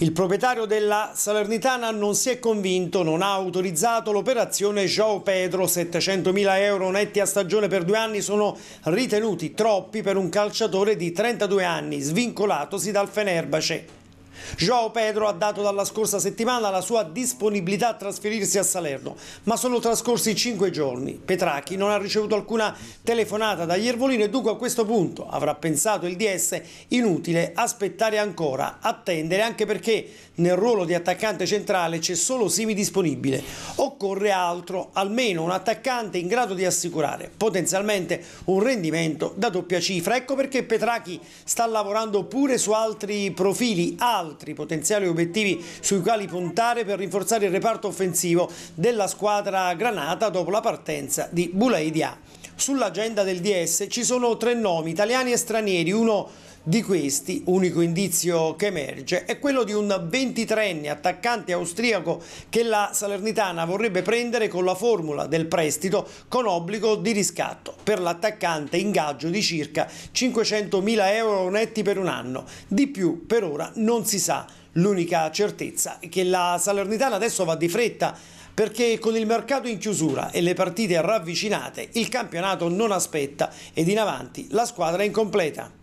Il proprietario della Salernitana non si è convinto, non ha autorizzato l'operazione Joao Pedro, 700.000 euro netti a stagione per due anni sono ritenuti troppi per un calciatore di 32 anni, svincolatosi dal Fenerbace. João Pedro ha dato dalla scorsa settimana la sua disponibilità a trasferirsi a Salerno, ma sono trascorsi cinque giorni. Petrachi non ha ricevuto alcuna telefonata da Iervolino e dunque a questo punto avrà pensato il DS inutile aspettare ancora, attendere anche perché nel ruolo di attaccante centrale c'è solo Simi disponibile. Occorre altro, almeno un attaccante in grado di assicurare potenzialmente un rendimento da doppia cifra. Ecco perché Petrachi sta lavorando pure su altri profili, altri altri potenziali obiettivi sui quali puntare per rinforzare il reparto offensivo della squadra granata dopo la partenza di Buleidia. Sull'agenda del DS ci sono tre nomi, italiani e stranieri, uno di questi, unico indizio che emerge è quello di un 23enne attaccante austriaco che la Salernitana vorrebbe prendere con la formula del prestito con obbligo di riscatto. Per l'attaccante ingaggio di circa 500.000 euro netti per un anno. Di più per ora non si sa. L'unica certezza è che la Salernitana adesso va di fretta perché con il mercato in chiusura e le partite ravvicinate il campionato non aspetta ed in avanti la squadra è incompleta.